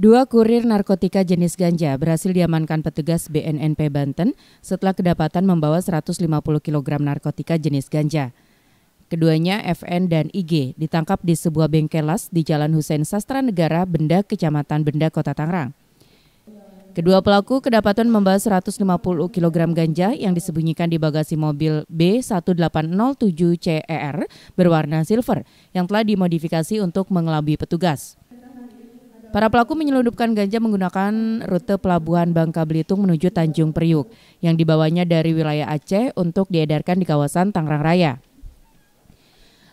Dua kurir narkotika jenis ganja berhasil diamankan petugas BNNP Banten setelah kedapatan membawa 150 kg narkotika jenis ganja. Keduanya FN dan IG ditangkap di sebuah bengkel las di Jalan Hussein Sastra Negara, Benda, Kecamatan Benda, Kota Tangerang. Kedua pelaku kedapatan membawa 150 kg ganja yang disembunyikan di bagasi mobil B1807CER berwarna silver yang telah dimodifikasi untuk mengelabui petugas. Para pelaku menyelundupkan ganja menggunakan rute pelabuhan Bangka Belitung menuju Tanjung Priuk yang dibawanya dari wilayah Aceh untuk diedarkan di kawasan Tangerang Raya.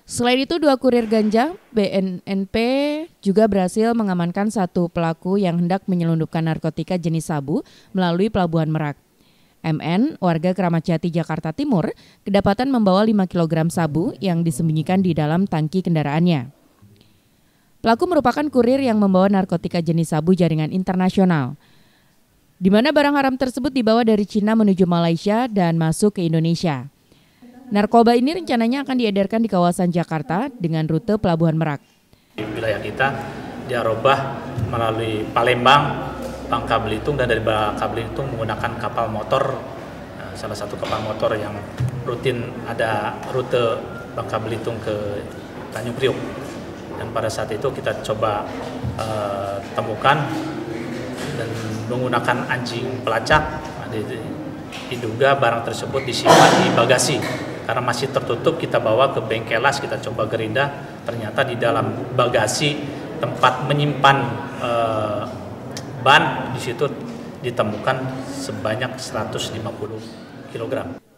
Selain itu, dua kurir ganja BNNP juga berhasil mengamankan satu pelaku yang hendak menyelundupkan narkotika jenis sabu melalui pelabuhan Merak. MN, warga Keramat Jati Jakarta Timur, kedapatan membawa 5 kg sabu yang disembunyikan di dalam tangki kendaraannya. Pelaku merupakan kurir yang membawa narkotika jenis sabu jaringan internasional. Di mana barang haram tersebut dibawa dari Cina menuju Malaysia dan masuk ke Indonesia. Narkoba ini rencananya akan diedarkan di kawasan Jakarta dengan rute Pelabuhan Merak. Di wilayah kita diarobah melalui Palembang, Bangka Belitung dan dari Bangka Belitung menggunakan kapal motor nah, salah satu kapal motor yang rutin ada rute Bangka Belitung ke Tanjung Priok dan pada saat itu kita coba uh, temukan dan menggunakan anjing pelacak nah, diduga barang tersebut disimpan di bagasi karena masih tertutup kita bawa ke bengkel las kita coba gerinda ternyata di dalam bagasi tempat menyimpan e, ban di situ ditemukan sebanyak 150 kg.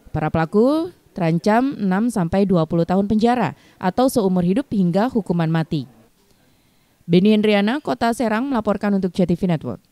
Para pelaku terancam 6 sampai 20 tahun penjara atau seumur hidup hingga hukuman mati. Beni Hendriana, Kota Serang melaporkan untuk CTV Network.